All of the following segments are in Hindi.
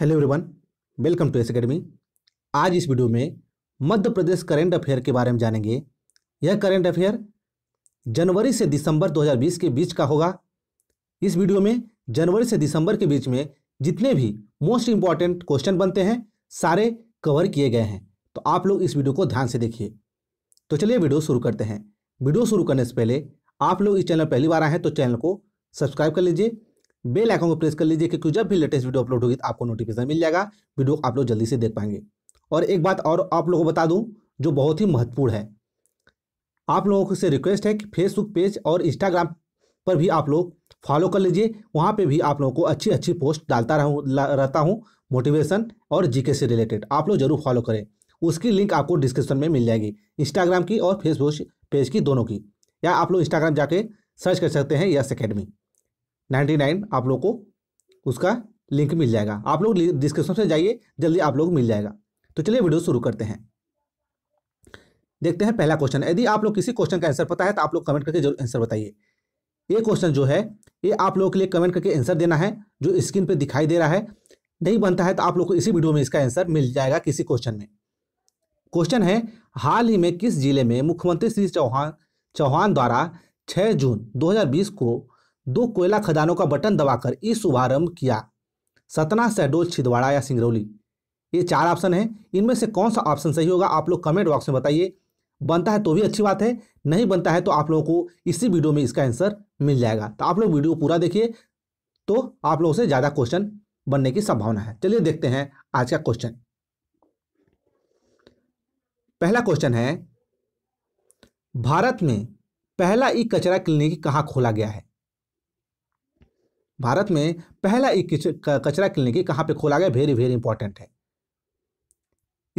hello everyone welcome to S academy आज इस वीडियो में मध्य प्रदेश करेंट अफेयर के बारे में जानेंगे यह करेंट अफेयर जनवरी से दिसंबर 2020 के बीच का होगा इस वीडियो में जनवरी से दिसंबर के बीच में जितने भी मोस्ट इम्पॉर्टेंट क्वेश्चन बनते हैं सारे कवर किए गए हैं तो आप लोग इस वीडियो को ध्यान से देखिए तो चलिए वीडियो शुरू करते हैं वीडियो शुरू करने से पहले आप लोग इस चैनल पहली बार आए हैं तो चैनल को सब्सक्राइब कर लीजिए बेल आइकन को प्रेस कर लीजिए क्योंकि जब भी लेटेस्ट वीडियो अपलोड होगी तो आपको नोटिफिकेशन मिल जाएगा वीडियो आप लोग जल्दी से देख पाएंगे और एक बात और आप लोगों को बता दूं जो बहुत ही महत्वपूर्ण है आप लोगों से रिक्वेस्ट है कि फेसबुक पेज और इंस्टाग्राम पर भी आप लोग फॉलो कर लीजिए वहाँ पर भी आप लोगों को अच्छी अच्छी पोस्ट डालता रहूँ रहता हूँ मोटिवेशन और जीके से रिलेटेड आप लोग जरूर फॉलो करें उसकी लिंक आपको डिस्क्रिप्शन में मिल जाएगी इंस्टाग्राम की और फेसबुक पेज की दोनों की या आप लोग इंस्टाग्राम जाके सर्च कर सकते हैं यस अकेडमी नाइन्टी नाइन आप लोग को उसका लिंक मिल जाएगा आप लोग डिस्क्रिप्शन से जाइए जल्दी आप लोग मिल जाएगा तो चलिए वीडियो शुरू करते हैं देखते हैं पहला क्वेश्चन यदि आप लोग किसी क्वेश्चन का आंसर पता है तो आप लोग कमेंट करके जरूर आंसर बताइए ये क्वेश्चन जो है ये आप लोगों के लिए कमेंट करके आंसर देना है जो स्क्रीन पे दिखाई दे रहा है नहीं बनता है तो आप लोग को इसी वीडियो में इसका आंसर मिल जाएगा किसी क्वेश्चन में क्वेश्चन है हाल ही में किस जिले में मुख्यमंत्री श्री चौहान चौहान द्वारा छः जून दो को दो कोयला खदानों का बटन दबाकर ई शुभारंभ किया सतना शहडोल छिदवाड़ा या सिंगरौली ये चार ऑप्शन है इनमें से कौन सा ऑप्शन सही होगा आप लोग कमेंट बॉक्स में बताइए बनता है तो भी अच्छी बात है नहीं बनता है तो आप लोगों को इसी वीडियो में इसका आंसर मिल जाएगा तो आप लोग वीडियो पूरा देखिए तो आप लोगों से ज़्यादा क्वेश्चन बनने की संभावना है चलिए देखते हैं आज का क्वेश्चन पहला क्वेश्चन है भारत में पहला ई कचरा क्लिनिक कहाँ खोला गया है भारत में पहला एक कचरा क्लिनिक कहाँ पे खोला गया वेरी वेरी इंपॉर्टेंट है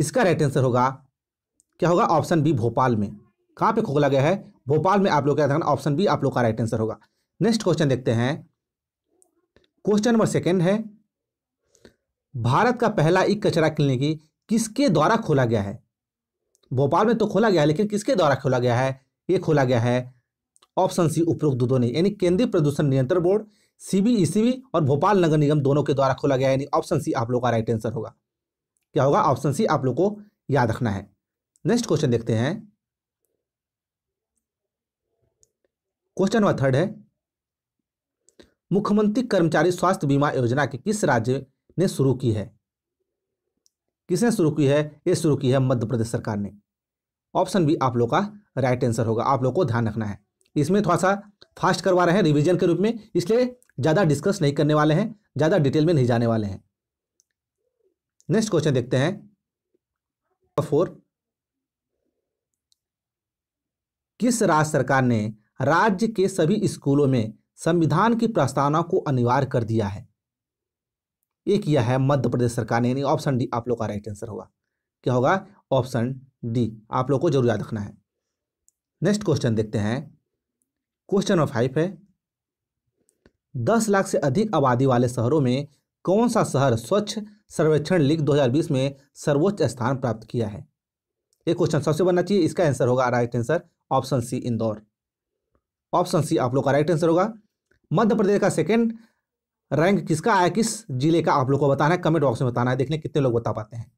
इसका राइट आंसर होगा क्या होगा ऑप्शन बी भोपाल में कहाँ पे खोला गया है भोपाल में आप लोग क्या ऑप्शन बी आप लोग का राइट आंसर होगा नेक्स्ट क्वेश्चन देखते हैं क्वेश्चन नंबर सेकेंड है भारत का पहला ई कचरा क्लिनिक किसके द्वारा खोला गया है भोपाल में तो खोला गया है लेकिन किसके द्वारा खोला गया है ये खोला गया है ऑप्शन सी उपरोक्त दूधों यानी केंद्रीय प्रदूषण नियंत्रण बोर्ड सीबी ईसीबी और भोपाल नगर निगम दोनों के द्वारा खोला गया यानी ऑप्शन सी आप लोगों का राइट आंसर होगा क्या होगा ऑप्शन सी आप लोग को याद रखना है नेक्स्ट क्वेश्चन देखते हैं क्वेश्चन नंबर थर्ड है मुख्यमंत्री कर्मचारी स्वास्थ्य बीमा योजना के किस राज्य ने शुरू की है किसने शुरू की है ये शुरू की है मध्य प्रदेश सरकार ने ऑप्शन बी आप लोग का राइट आंसर होगा आप लोग को ध्यान रखना है इसमें थोड़ा सा फास्ट करवा रहे हैं रिवीजन के रूप में इसलिए ज़्यादा डिस्कस नहीं करने वाले हैं ज़्यादा डिटेल में नहीं जाने वाले हैं नेक्स्ट क्वेश्चन देखते हैं फोर किस राज्य सरकार ने राज्य के सभी स्कूलों में संविधान की प्रस्तावना को अनिवार्य कर दिया है ये किया है मध्य प्रदेश सरकार ने यानी ऑप्शन डी आप लोग का राइट आंसर होगा क्या होगा ऑप्शन डी आप लोग को जरूर याद रखना है नेक्स्ट क्वेश्चन देखते हैं क्वेश्चन नंबर फाइव है दस लाख से अधिक आबादी वाले शहरों में कौन सा शहर स्वच्छ सर्वेक्षण लीग 2020 में सर्वोच्च स्थान प्राप्त किया है ये क्वेश्चन सबसे बनना चाहिए इसका आंसर होगा right answer option C Indore option C आप लोग का राइट आंसर होगा मध्य प्रदेश का सेकेंड रैंक किसका आया किस जिले का आप लोग को बताना है कमेंट बॉक्स में बताना है देखने कितने लोग बता पाते हैं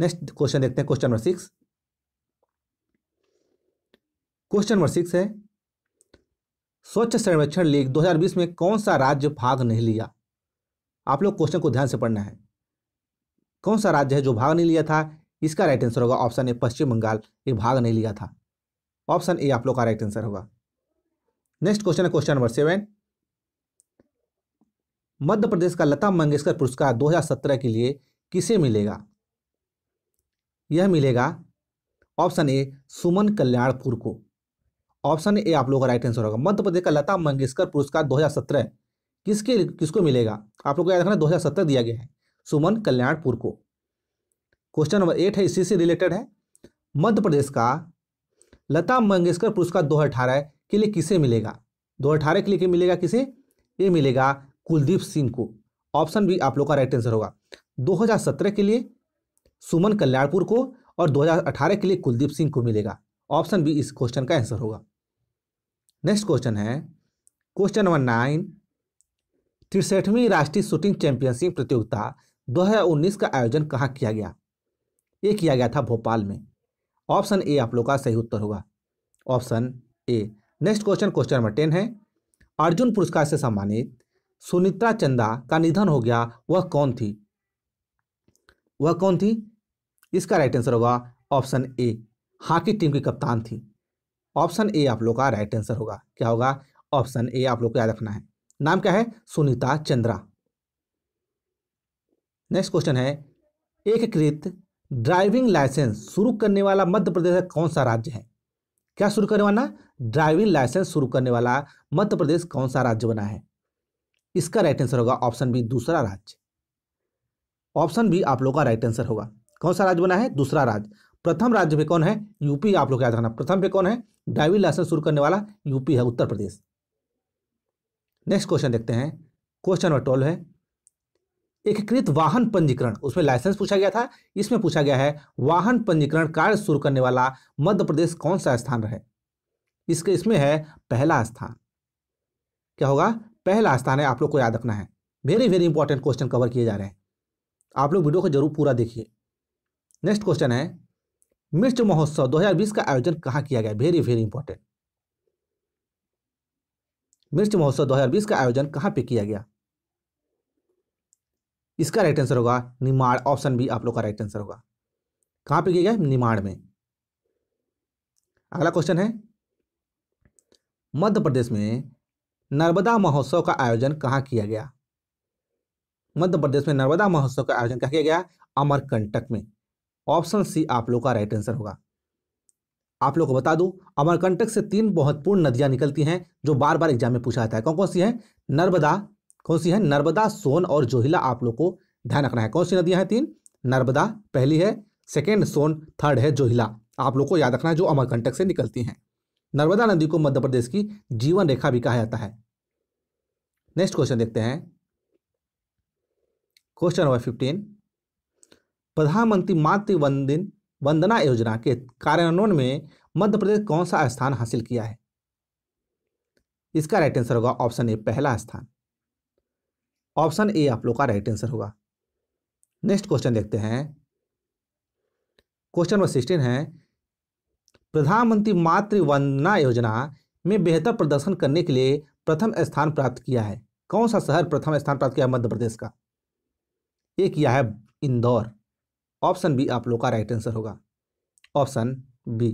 नेक्स्ट क्वेश्चन देखते हैं question number six question number six है स्वच्छ सर्वेक्षण लीग 2020 में कौन सा राज्य भाग नहीं लिया आप लोग क्वेश्चन को ध्यान से पढ़ना है कौन सा राज्य है जो भाग नहीं लिया था इसका राइट आंसर होगा ऑप्शन ए पश्चिम बंगाल ये भाग नहीं लिया था ऑप्शन ए आप लोग का राइट आंसर होगा नेक्स्ट क्वेश्चन है question number seven Madhya Pradesh का लता मंगेशकर पुरस्कार 2017 के लिए किसे मिलेगा यह मिलेगा ऑप्शन ए सुमन कल्याणपुर को ऑप्शन ए आप लोगों का राइट आंसर होगा मध्य प्रदेश का लता मंगेशकर पुरस्कार 2017 किसके किसको मिलेगा आप लोगों को याद रखना 2017 दिया गया है सुमन कल्याणपुर को क्वेश्चन नंबर एट है इसी से रिलेटेड है मध्य प्रदेश का लता मंगेशकर पुरस्कार 2018 के लिए किसे मिलेगा 2018 के लिए मिलेगा किसे ये मिलेगा कुलदीप सिंह को ऑप्शन बी आप लोग का राइट आंसर होगा 2017 के लिए सुमन कल्याणपुर को और 2018 के लिए कुलदीप सिंह को मिलेगा ऑप्शन बी इस क्वेश्चन का आंसर होगा नेक्स्ट क्वेश्चन है क्वेश्चन नंबर नाइन तिरसठवीं राष्ट्रीय शूटिंग चैंपियनशिप प्रतियोगिता 2019 का आयोजन कहाँ किया गया ये किया गया था भोपाल में ऑप्शन ए आप लोग का सही उत्तर होगा option A next question question number ten है अर्जुन पुरस्कार से सम्मानित सुनित्रा चंदा का निधन हो गया वह कौन थी वह कौन थी इसका राइट आंसर होगा ऑप्शन ए हॉकी टीम की कप्तान थी ऑप्शन ए आप लोग का राइट आंसर होगा क्या होगा ऑप्शन ए आप लोग को याद रखना है नाम क्या है सुनीता चंद्रा नेक्स्ट क्वेश्चन है एकीकृत ड्राइविंग लाइसेंस शुरू करने वाला मध्य प्रदेश का कौन सा राज्य है क्या शुरू करने वाला ड्राइविंग लाइसेंस शुरू करने वाला मध्य प्रदेश कौन सा राज्य बना है इसका राइट आंसर होगा ऑप्शन बी दूसरा राज्य ऑप्शन बी आप लोग का राइट आंसर होगा कौन सा राज्य बना है दूसरा राज्य प्रथम राज्य पे कौन है यूपी आप लोग याद रखना प्रथम पे कौन है ड्राइविंग लाइसेंस शुरू करने वाला यूपी है उत्तर प्रदेश नेक्स्ट क्वेश्चन देखते हैं क्वेश्चन नंबर ट्वेल्व है एकीकृत वाहन पंजीकरण उसमें लाइसेंस पूछा गया था इसमें पूछा गया है वाहन पंजीकरण कार्य शुरू करने वाला मध्य प्रदेश कौन सा स्थान रहे इसके इसमें है पहला स्थान क्या होगा पहला स्थान है आप लोग को याद रखना है very very important question cover किए जा रहे हैं आप लोग वीडियो को जरूर पूरा देखिए नेक्स्ट क्वेश्चन है मिर्च महोत्सव 2020 का आयोजन कहाँ किया गया वेरी वेरी इंपॉर्टेंट मिर्च महोत्सव 2020 का आयोजन कहाँ पे किया गया इसका राइट आंसर होगा निमाड़ ऑप्शन बी आप लोग का राइट आंसर होगा कहाँ पे किया गया निमाड़ में अगला क्वेश्चन है मध्य प्रदेश में नर्मदा महोत्सव का आयोजन कहाँ किया गया मध्य प्रदेश में नर्मदा महोत्सव का आयोजन कहा किया गया अमरकंटक में ऑप्शन सी आप लोग का राइट आंसर होगा आप लोग को बता दू अमरकंटक से तीन महत्वपूर्ण नदियां निकलती हैं जो बार बार एग्जाम में पूछा जाता है कौन कौन सी है नर्मदा कौन सी है नर्मदा सोन और जोहिला आप लोग को ध्यान रखना है कौन सी नदियां हैं तीन नर्मदा पहली है सेकेंड सोन थर्ड है जोहिला आप लोग को याद रखना है जो अमरकंटक से निकलती हैं नर्मदा नदी को मध्य प्रदेश की जीवन रेखा भी कहा जाता है नेक्स्ट क्वेश्चन देखते हैं क्वेश्चन नंबर फिफ्टीन प्रधानमंत्री मातृ वंदन वंदना योजना के कार्यान्वयन में मध्य प्रदेश कौन सा स्थान हासिल किया है इसका राइट आंसर होगा ऑप्शन ए पहला स्थान ऑप्शन ए आप लोग का राइट आंसर होगा नेक्स्ट क्वेश्चन देखते हैं क्वेश्चन नंबर सिक्सटीन है प्रधानमंत्री मातृ वंदना योजना में बेहतर प्रदर्शन करने के लिए प्रथम स्थान प्राप्त किया है कौन सा शहर प्रथम स्थान प्राप्त किया है मध्य प्रदेश का ये किया है इंदौर ऑप्शन बी आप लोग का राइट आंसर होगा ऑप्शन बी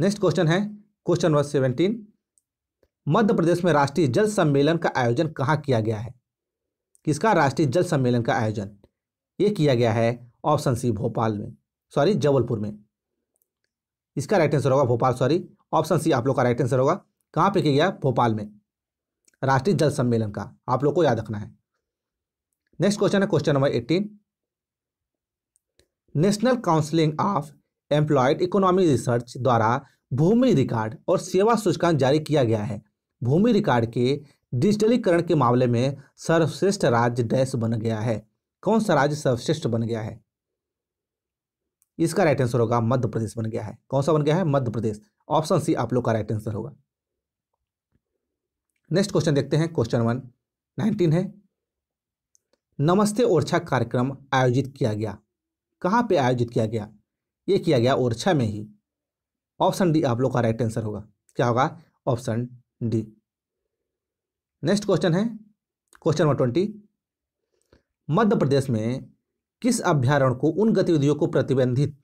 नेक्स्ट क्वेश्चन है question number seventeen Madhya Pradesh में राष्ट्रीय जल सम्मेलन का आयोजन कहाँ किया गया है किसका राष्ट्रीय जल सम्मेलन का आयोजन ये किया गया है ऑप्शन सी भोपाल में सॉरी जबलपुर में इसका राइट आंसर होगा भोपाल सॉरी ऑप्शन सी आप लोग का राइट आंसर होगा कहाँ पे किया गया भोपाल में राष्ट्रीय जल सम्मेलन का आप लोग को याद रखना है नेक्स्ट क्वेश्चन है question number eighteen national counselling of employed economic research द्वारा भूमि रिकॉर्ड और सेवा सूचकांक जारी किया गया है भूमि रिकॉर्ड के डिजिटलीकरण के मामले में सर्वश्रेष्ठ राज्य डैश बन गया है कौन सा राज्य सर्वश्रेष्ठ बन गया है इसका राइट आंसर होगा मध्य प्रदेश बन गया है कौन सा बन गया है मध्य प्रदेश ऑप्शन सी आप लोग का राइट आंसर होगा नेक्स्ट क्वेश्चन देखते हैं क्वेश्चन वन नाइनटीन है नमस्ते ओरछा कार्यक्रम आयोजित किया गया कहाँ पे आयोजित किया गया ये किया गया ओरछा में ही ऑप्शन डी आप लोग का राइट आंसर होगा क्या होगा ऑप्शन डी नेक्स्ट क्वेश्चन है question number twenty Madhya Pradesh में किस अभ्यारण को उन गतिविधियों को प्रतिबंधित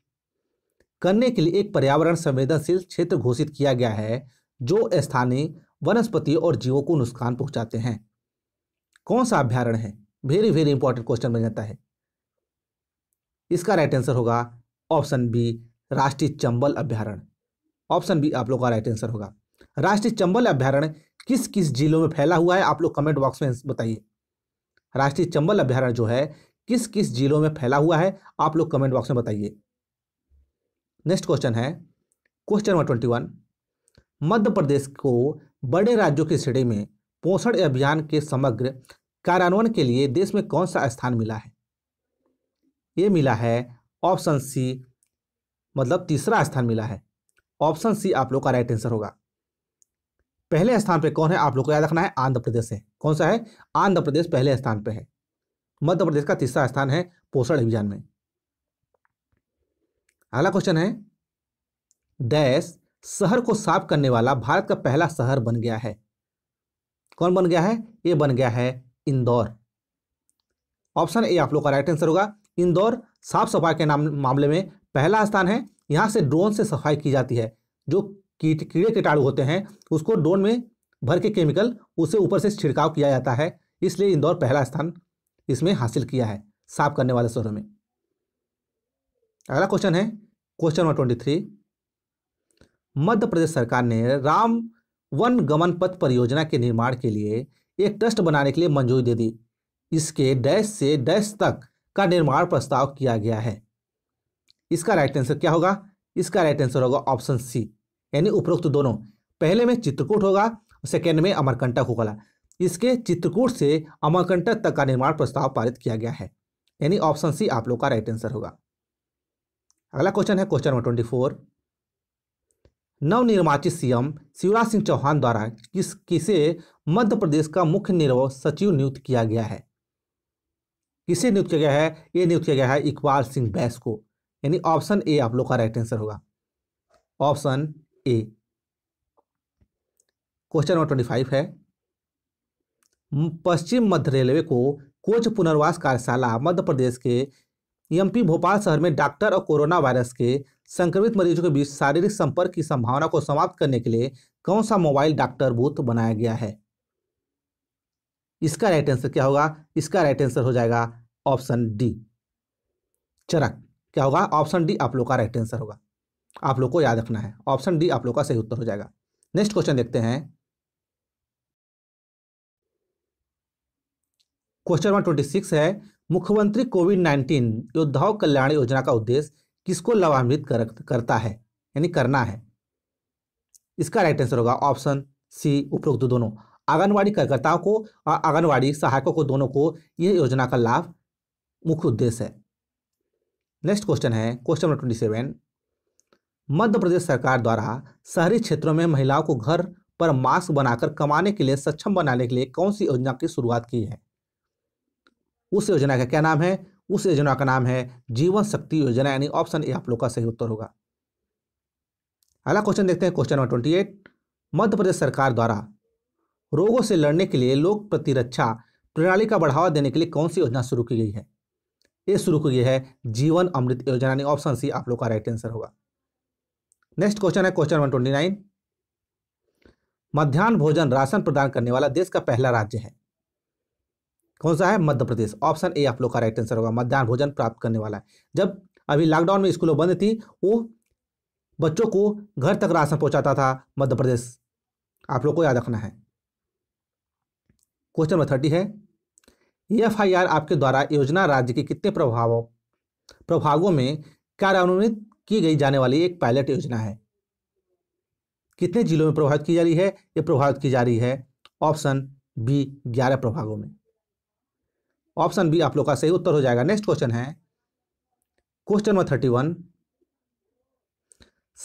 करने के लिए एक पर्यावरण संवेदनशील क्षेत्र घोषित किया गया है जो स्थानीय वनस्पति और जीवों को नुकसान पहुंचाते हैं कौन सा अभ्यारण है वेरी वेरी इंपॉर्टेंट क्वेश्चन बन जाता है इसका राइट आंसर होगा ऑप्शन बी राष्ट्रीय चंबल अभ्यारण ऑप्शन बी आप लोग का राइट आंसर होगा राष्ट्रीय चंबल अभ्यारण किस किस जिलों में फैला हुआ है आप लोग कमेंट बॉक्स में बताइए राष्ट्रीय चंबल अभ्यारण जो है किस किस जिलों में फैला हुआ है आप लोग कमेंट बॉक्स में बताइए नेक्स्ट क्वेश्चन है question number twenty one Madhya Pradesh को बड़े राज्यों की श्रेणी में पोषण अभियान के समग्र कार्यान्वयन के लिए देश में कौन सा स्थान मिला है ये मिला है ऑप्शन सी मतलब तीसरा स्थान मिला है ऑप्शन सी आप लोग का राइट आंसर होगा पहले स्थान पे कौन है आप लोग को याद रखना है आंध्र प्रदेश है कौन सा है आंध्र प्रदेश पहले स्थान पे है मध्य प्रदेश का तीसरा स्थान है पोषण अभियान में अगला क्वेश्चन है डैश शहर को साफ करने वाला भारत का पहला शहर बन गया है कौन बन गया है ये बन गया है इंदौर ऑप्शन ए आप लोग का राइट आंसर होगा इंदौर साफ सफाई के नाम मामले में पहला स्थान है यहाँ से ड्रोन से सफाई की जाती है जो कीट कीड़े कीटाणु होते हैं उसको ड्रोन में भर के केमिकल उसे ऊपर से छिड़काव किया जाता है इसलिए इंदौर पहला स्थान इसमें हासिल किया है साफ करने वाले शहरों में अगला क्वेश्चन है question number twenty three Madhya Pradesh सरकार ने राम वन गमन पथ परियोजना के निर्माण के लिए एक ट्रस्ट बनाने के लिए मंजूरी दे दी इसके डैश से डैश तक का निर्माण प्रस्ताव किया गया है इसका राइट आंसर क्या होगा इसका राइट आंसर होगा ऑप्शन सी यानी उपरोक्त दोनों पहले में चित्रकूट होगा सेकेंड में अमरकंटक होगा इसके चित्रकूट से अमरकंटक तक का निर्माण प्रस्ताव पारित किया गया है यानी ऑप्शन सी आप लोग का राइट आंसर होगा अगला क्वेश्चन है क्वेश्चन नंबर ट्वेंटी फोर नवनिर्वाचित सीएम शिवराज सिंह चौहान द्वारा किस किसे मध्य प्रदेश का मुख्य निर्वाह सचिव नियुक्त किया गया है किसे नियुक्त किया गया है ये नियुक्त किया गया है इकबाल सिंह बैस को यानी ऑप्शन ए आप लोग का राइट आंसर होगा option A question number twenty five है पश्चिम मध्य रेलवे को कोच पुनर्वास कार्यशाला मध्य प्रदेश के एमपी भोपाल शहर में डॉक्टर और कोरोना वायरस के संक्रमित मरीजों के बीच शारीरिक संपर्क की संभावना को समाप्त करने के लिए कौन सा मोबाइल डॉक्टर बूथ बनाया गया है इसका राइट आंसर क्या होगा इसका राइट आंसर हो जाएगा ऑप्शन डी चरक क्या होगा ऑप्शन डी आप लोग का राइट आंसर होगा आप लोग को याद रखना है ऑप्शन डी आप लोग का सही उत्तर हो जाएगा नेक्स्ट क्वेश्चन देखते हैं क्वेश्चन नंबर ट्वेंटी सिक्स है मुख्यमंत्री कोविड नाइन्टीन योद्धाओं कल्याण योजना का उद्देश्य किसको लाभान्वित कर, करता है यानी करना है इसका राइट आंसर होगा ऑप्शन सी उपरोक्त दोनों आंगनवाड़ी कार्यकर्ताओं को और आंगनवाड़ी सहायकों को दोनों को ये योजना का लाभ मुख्य उद्देश्य है नेक्स्ट क्वेश्चन है question number twenty seven Madhya Pradesh सरकार द्वारा शहरी क्षेत्रों में महिलाओं को घर पर मास्क बनाकर कमाने के लिए सक्षम बनाने के लिए कौन सी योजना की शुरुआत की है उस योजना का क्या नाम है उस योजना का नाम है जीवन शक्ति योजना यानी ऑप्शन ए आप लोग का सही उत्तर होगा अगला क्वेश्चन देखते हैं question number twenty eight Madhya Pradesh सरकार द्वारा रोगों से लड़ने के लिए लोक प्रतिरक्षा प्रणाली का बढ़ावा देने के लिए कौन सी योजना शुरू की गई है ये शुरू की गई है जीवन अमृत योजना यानी ऑप्शन सी आप लोग का राइट आंसर होगा नेक्स्ट क्वेश्चन है क्वेश्चन वन ट्वेंटी नाइन मध्यान्ह भोजन राशन प्रदान करने वाला देश का पहला राज्य है कौन सा है मध्य प्रदेश ऑप्शन ए आप लोग का राइट आंसर होगा मध्यान्ह भोजन प्राप्त करने वाला है जब अभी लॉकडाउन में स्कूलों बंद थी वो बच्चों को घर तक राशन पहुंचाता था मध्य प्रदेश आप लोग को याद रखना है क्वेश्चन नंबर थर्टी है एफ आई आर आपके द्वारा योजना राज्य के कितने प्रभावों प्रभागों में कार्यान्वित की गई जाने वाली एक पायलट योजना है कितने जिलों में प्रभावित की जा रही है ये प्रभावित की जा रही है ऑप्शन बी ग्यारह प्रभागों में ऑप्शन बी आप लोग का सही उत्तर हो जाएगा नेक्स्ट क्वेश्चन है question number thirty one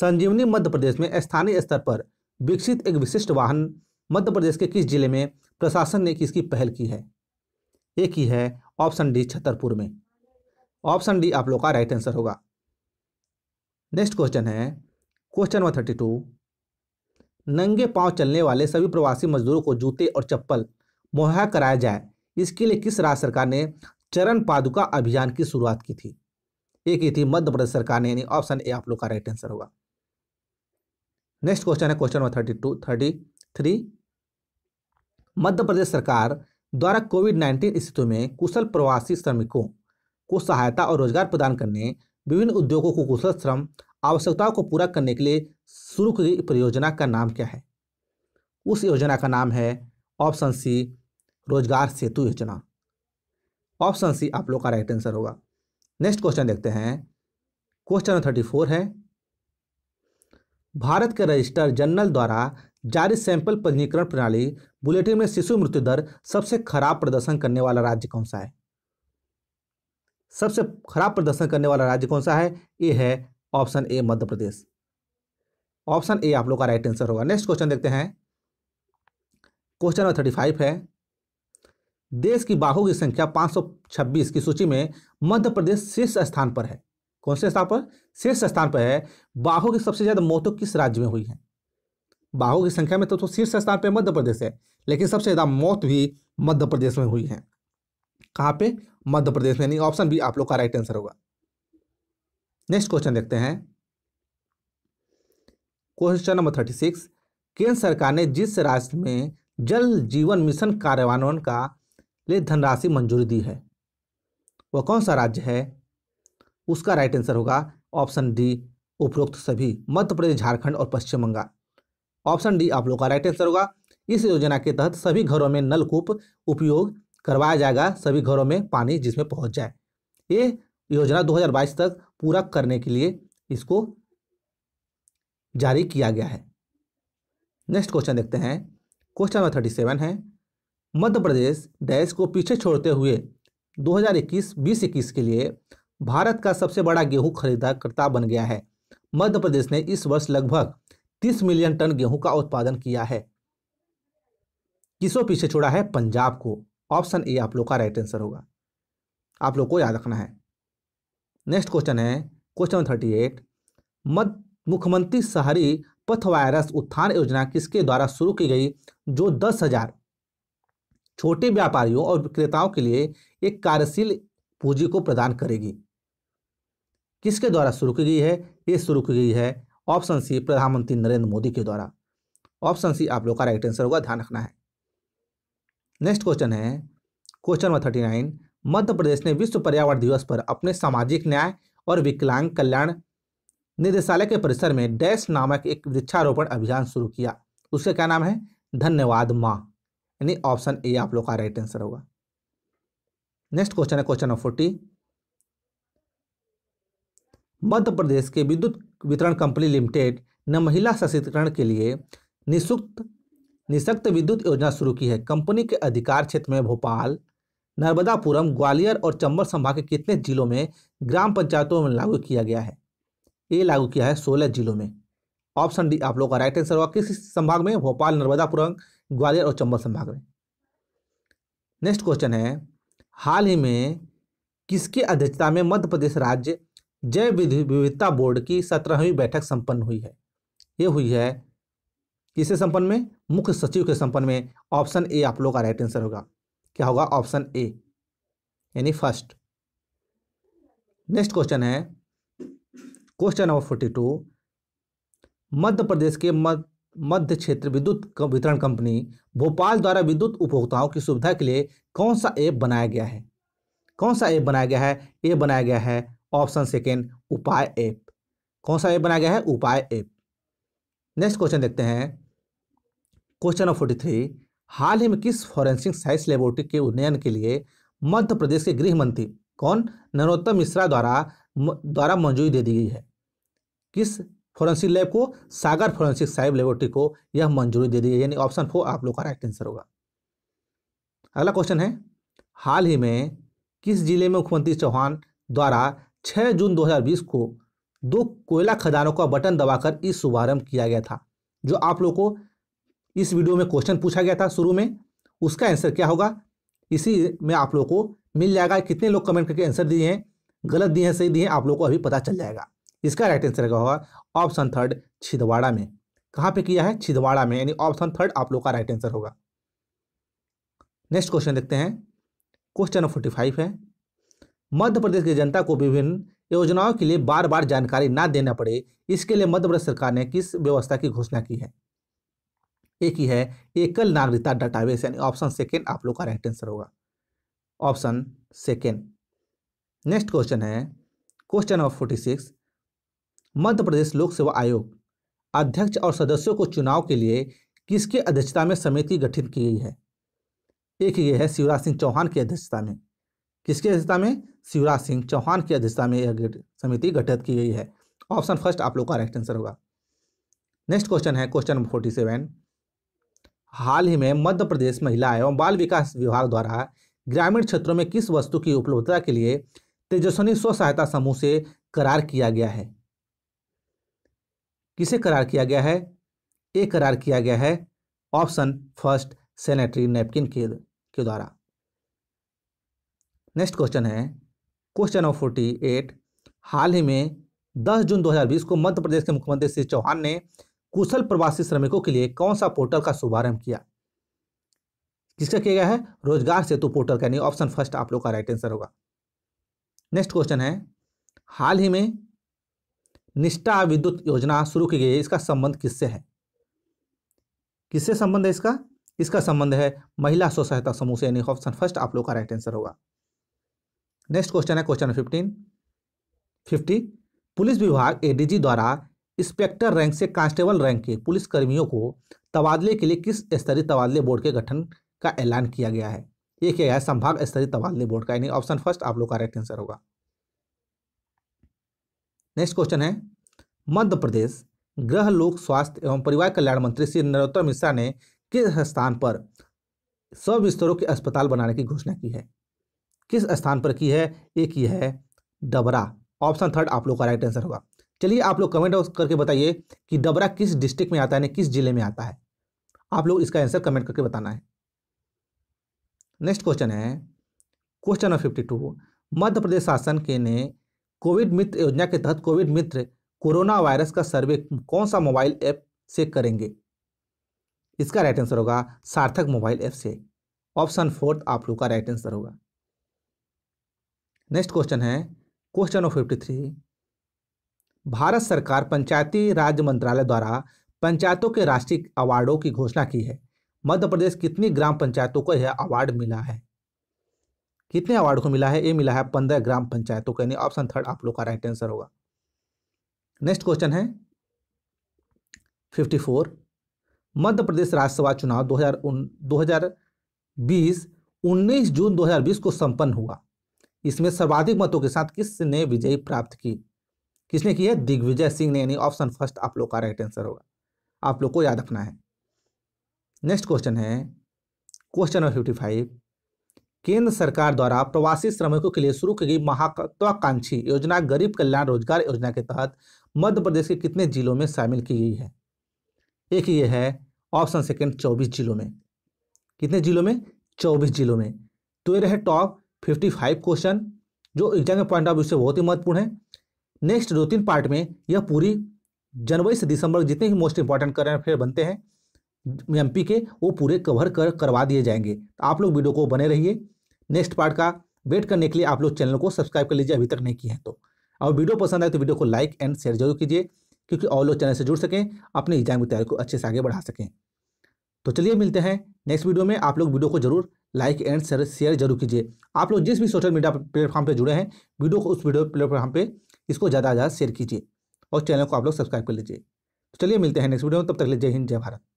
Sanjeevani Madhya Pradesh में स्थानीय स्तर पर विकसित एक विशिष्ट वाहन मध्य प्रदेश के किस जिले में प्रशासन ने किसकी पहल की है एक ही है ऑप्शन डी छतरपुर में ऑप्शन डी आप लोग का राइट आंसर होगा नेक्स्ट क्वेश्चन है क्वेश्चन नंबर थर्टी टू नंगे पांव चलने वाले सभी प्रवासी मजदूरों को जूते और चप्पल मुहैया कराया जाए इसके लिए किस राज्य सरकार ने चरण पादुका अभियान की शुरुआत की थी एक ही थी मध्य प्रदेश सरकार ने यानी ऑप्शन ए आप लोग का राइट आंसर होगा नेक्स्ट क्वेश्चन है question number thirty two thirty three Madhya Pradesh सरकार द्वारा कोविड नाइन्टीन स्थितियों में कुशल प्रवासी श्रमिकों को सहायता और रोजगार प्रदान करने विभिन्न उद्योगों को कुशल श्रम आवश्यकताओं को पूरा करने के लिए शुरू की परियोजना का नाम क्या है उस योजना का नाम है ऑप्शन सी रोजगार सेतु योजना ऑप्शन सी आप लोग का राइट आंसर होगा नेक्स्ट क्वेश्चन देखते हैं क्वेश्चन थर्टी फोर है भारत के रजिस्टर जनरल द्वारा जारी सैंपल पंजीकरण प्रणाली बुलेटिन में शिशु मृत्यु दर सबसे खराब प्रदर्शन करने वाला राज्य कौन सा है सबसे खराब प्रदर्शन करने वाला राज्य कौन सा है ये है option A Madhya Pradesh option A आप लोग का राइट आंसर होगा नेक्स्ट क्वेश्चन देखते हैं क्वेश्चन नंबर थर्टी फाइव है देश की बाघों की संख्या 526 की सूची में मध्य प्रदेश शीर्ष स्थान पर है कौन से स्थान पर शीर्ष स्थान पर है बाघों की सबसे ज्यादा मौतों किस राज्य में हुई है बाघों की संख्या में तो, तो शीर्ष स्थान पर मध्य प्रदेश है लेकिन सबसे ज़्यादा मौत भी मध्य प्रदेश में हुई है कहाँ पे मध्य प्रदेश में नहीं ऑप्शन भी आप लोग का राइट आंसर होगा नेक्स्ट क्वेश्चन देखते हैं क्वेश्चन नंबर थर्टी सिक्स केंद्र सरकार ने जिस राज्य में जल जीवन मिशन कार्यान्वयन का ले धनराशि मंजूरी दी है वह कौन सा राज्य है उसका राइट आंसर होगा ऑप्शन डी उपरोक्त सभी मध्य प्रदेश झारखंड और पश्चिम बंगाल ऑप्शन डी आप लोग का राइट आंसर होगा इस योजना के तहत सभी घरों में नलकूप उपयोग करवाया जाएगा सभी घरों में पानी जिसमें पहुंच जाए ये योजना 2022 तक पूरा करने के लिए इसको जारी किया गया है नेक्स्ट क्वेश्चन देखते हैं क्वेश्चन नंबर थर्टी सेवन है मध्य प्रदेश देश को पीछे छोड़ते हुए 2021 हजार के लिए भारत का सबसे बड़ा गेहूं खरीदा करता बन गया है मध्य प्रदेश ने इस वर्ष लगभग 30 मिलियन टन गेहूं का उत्पादन किया है किसो पीछे छोड़ा है पंजाब को ऑप्शन ए आप लोग का राइट आंसर होगा आप लोग को याद रखना है नेक्स्ट क्वेश्चन है क्वेश्चन नंबर थर्टी एट मध्य मुख्यमंत्री शहरी पथ वायरस उत्थान योजना किसके द्वारा शुरू की गई जो दस हजार छोटे व्यापारियों और विक्रेताओं के लिए एक कार्यशील पूंजी को प्रदान करेगी किसके द्वारा शुरू की गई है ये शुरू की गई है ऑप्शन सी प्रधानमंत्री नरेंद्र मोदी के द्वारा ऑप्शन सी आप लोग का राइट आंसर होगा ध्यान रखना है नेक्स्ट क्वेश्चन है question number thirty nine Madhya Pradesh ने विश्व पर्यावरण दिवस पर अपने सामाजिक न्याय और विकलांग कल्याण निदेशालय के परिसर में डैश नामक एक वृक्षारोपण अभियान शुरू किया उसका क्या नाम है धन्यवाद माँ यानी ऑप्शन ए आप लोग का राइट आंसर होगा नेक्स्ट क्वेश्चन है question number forty Madhya Pradesh के विद्युत वितरण कंपनी लिमिटेड ने महिला सशक्तिकरण के लिए निशुल्क निःशक्त विद्युत योजना शुरू की है कंपनी के अधिकार क्षेत्र में भोपाल नर्मदापुरम ग्वालियर और चंबल संभाग के कितने जिलों में ग्राम पंचायतों में लागू किया गया है ये लागू किया है सोलह जिलों में ऑप्शन डी आप लोगों का राइट आंसर होगा किस संभाग में भोपाल नर्मदापुरम ग्वालियर और चंबल संभाग में नेक्स्ट क्वेश्चन है हाल ही में किसके अध्यक्षता में मध्य प्रदेश राज्य जैव विविधता बोर्ड की सत्रहवीं बैठक संपन्न हुई है ये हुई है किसे संपन्न में मुख्य सचिव के संपन्न में ऑप्शन ए आप लोगों का राइट आंसर होगा क्या होगा ऑप्शन ए यानी फर्स्ट नेक्स्ट क्वेश्चन है question number forty two Madhya Pradesh के मध्य क्षेत्र विद्युत वितरण कंपनी भोपाल द्वारा विद्युत उपभोक्ताओं की सुविधा के लिए कौन सा ऐप बनाया गया है कौन सा ऐप बनाया गया है ये बनाया गया है ऑप्शन सेकेंड उपाय ऐप कौन सा ऐप बनाया गया है उपाय ऐप नेक्स्ट क्वेश्चन देखते हैं क्वेश्चन नंबर फोर्टी थ्री हाल ही में किस फॉरेंसिक साइंस लेबोरेटरी के उन्नयन के लिए मध्य प्रदेश के गृह मंत्री कौन नरोत्तम मिश्रा द्वारा द्वारा मंजूरी दे दी गई है किस फॉरेंसिक लैब को सागर फॉरेंसिक साइब लेबोरेटरी को यह मंजूरी दे दी गई यानी ऑप्शन फोर आप लोग का राइट आंसर होगा अगला क्वेश्चन है हाल ही में किस जिले में मुख्यमंत्री चौहान द्वारा छः जून 2020 को दो कोयला खदानों का बटन दबाकर इस शुभारंभ किया गया था जो आप लोगों को इस वीडियो में क्वेश्चन पूछा गया था शुरू में उसका आंसर क्या होगा इसी में आप लोग को मिल जाएगा कितने लोग कमेंट करके आंसर दिए हैं गलत दिए हैं सही दिए हैं आप लोग को अभी पता चल जाएगा इसका राइट आंसर क्या होगा ऑप्शन थर्ड छिदवाड़ा में कहाँ पे किया है छिदवाड़ा में यानी ऑप्शन थर्ड आप लोग का राइट आंसर होगा नेक्स्ट क्वेश्चन देखते हैं क्वेश्चन नंबर फोर्टी फाइव है मध्य प्रदेश की जनता को विभिन्न योजनाओं के लिए बार बार जानकारी ना देना पड़े इसके लिए मध्य प्रदेश सरकार ने किस व्यवस्था की घोषणा की है एक ही है एकल नागरिकता डाटाबेस यानी ऑप्शन सेकेंड आप लोग का राइट आंसर होगा ऑप्शन सेकेंड नेक्स्ट क्वेश्चन है question number forty six Madhya Pradesh लोक सेवा आयोग अध्यक्ष और सदस्यों को चुनाव के लिए किसके अध्यक्षता में समिति गठित की गई है एक ये है शिवराज सिंह चौहान की अध्यक्षता में किसकी अध्यक्षता में शिवराज सिंह चौहान की अध्यक्षता में यह समिति गठित की गई है ऑप्शन फर्स्ट आप लोग का राइट आंसर होगा नेक्स्ट क्वेश्चन है क्वेश्चन नंबर फोर्टी सेवन हाल ही में मध्य प्रदेश महिला एवं बाल विकास विभाग द्वारा ग्रामीण क्षेत्रों में किस वस्तु की उपलब्धता के लिए तेजस्वनी स्व सहायता समूह से करार किया गया है किसे करार किया गया है ए करार किया गया है ऑप्शन फर्स्ट सैनिटरी नैपकिन के, के द्वारा नेक्स्ट क्वेश्चन है क्वेश्चन नंबर फोर्टी एट हाल ही में 10 जून 2020 को मध्य प्रदेश के मुख्यमंत्री श्री चौहान ने कुशल प्रवासी श्रमिकों के लिए कौन सा पोर्टल का शुभारंभ किया किसका किया गया है रोजगार सेतु पोर्टल का नहीं ऑप्शन फर्स्ट आप लोग का राइट आंसर होगा नेक्स्ट क्वेश्चन है हाल ही में निष्ठा विद्युत योजना शुरू की गई है इसका संबंध किससे है किससे संबंध है इसका इसका संबंध है महिला स्व सहायता समूह से यानी ऑप्शन फर्स्ट आप लोग का राइट आंसर होगा नेक्स्ट क्वेश्चन है क्वेश्चन फिफ्टीन फिफ्टी पुलिस विभाग एडीजी द्वारा इंस्पेक्टर रैंक से कांस्टेबल रैंक के पुलिस कर्मियों को तबादले के लिए किस स्तरीय तबादले बोर्ड के गठन का ऐलान किया गया है ये क्या है संभाग स्तरीय तबादले बोर्ड का यानी ऑप्शन फर्स्ट आप लोग का राइट आंसर होगा नेक्स्ट क्वेश्चन है मध्य प्रदेश गृह लोक स्वास्थ्य एवं परिवार कल्याण मंत्री श्री नरोत्तम मिश्रा ने किस स्थान पर सौ बिस्तरों के अस्पताल बनाने की घोषणा की है किस स्थान पर की है एक ये है डबरा ऑप्शन थर्ड आप लोग का राइट आंसर होगा चलिए आप लोग कमेंट करके बताइए कि डबरा किस डिस्ट्रिक्ट में आता है किस जिले में आता है आप लोग इसका आंसर कमेंट करके बताना है नेक्स्ट क्वेश्चन है question number fifty two Madhya Pradesh शासन के ने कोविड मित्र योजना के तहत कोविड मित्र कोरोना वायरस का सर्वे कौन सा मोबाइल ऐप से करेंगे इसका राइट आंसर होगा सार्थक मोबाइल ऐप से ऑप्शन फोर्थ आप लोग का राइट आंसर होगा नेक्स्ट क्वेश्चन है question of fifty three Bharat सरकार पंचायती राज मंत्रालय द्वारा पंचायतों के राष्ट्रीय अवार्डों की घोषणा की है मध्य प्रदेश कितनी ग्राम पंचायतों को यह अवार्ड मिला है कितने अवार्ड को मिला है ये मिला है पंद्रह ग्राम पंचायतों को यानी ऑप्शन थर्ड आप लोग का राइट आंसर होगा नेक्स्ट क्वेश्चन है फिफ्टी फोर मध्य प्रदेश राज्यसभा चुनाव दो हजार बीस उन्नीस जून 2020 को संपन्न हुआ इसमें सर्वाधिक मतों के साथ किसने विजय प्राप्त की किसने की है दिग्विजय सिंह ने यानी ऑप्शन फर्स्ट आप लोग का राइट आंसर होगा आप लोग को याद रखना है नेक्स्ट क्वेश्चन है क्वेश्चन नंबर फिफ्टी फाइव केंद्र सरकार द्वारा प्रवासी श्रमिकों के लिए शुरू की गई महात्वाकांक्षी योजना गरीब कल्याण रोजगार योजना के तहत मध्य प्रदेश के कितने जिलों में शामिल की गई है एक ये है ऑप्शन सेकेंड चौबीस जिलों में कितने जिलों में चौबीस जिलों में तो ये रहे टॉप फिफ्टी फाइव क्वेश्चन जो एग्जाम के पॉइंट ऑफ व्यू से बहुत ही महत्वपूर्ण है नेक्स्ट दो तीन पार्ट में यह पूरी जनवरी से दिसंबर जितने भी मोस्ट इंपॉर्टेंट करंट अफेयर बनते हैं पी के वो पूरे कवर कर करवा दिए जाएंगे तो आप लोग वीडियो को बने रहिए नेक्स्ट पार्ट का वेट करने के लिए आप लोग चैनल को सब्सक्राइब कर लीजिए अभी तक नहीं किए हैं तो और वीडियो पसंद आए तो वीडियो को लाइक एंड शेयर जरूर कीजिए क्योंकि और लोग चैनल से जुड़ सकें अपने एग्जाम की तैयारी को अच्छे से आगे बढ़ा सकें तो चलिए मिलते हैं नेक्स्ट वीडियो में आप लोग वीडियो को जरूर लाइक एंड शेयर जरूर कीजिए आप लोग जिस भी सोशल मीडिया प्लेटफॉर्म पर जुड़े हैं वीडियो को उस वीडियो प्लेटफॉर्म पर इसको ज़्यादा से ज़्यादा शेयर कीजिए और चैनल को आप लोग सब्सक्राइब कर लीजिए तो चलिए मिलते हैं नेक्स्ट वीडियो में तब तक ले जय हिंद जय भारत